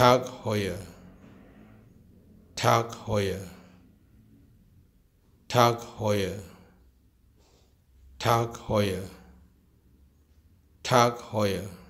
Tag heuer, Tag heuer, Tag heuer, Tag heuer, Tag heuer.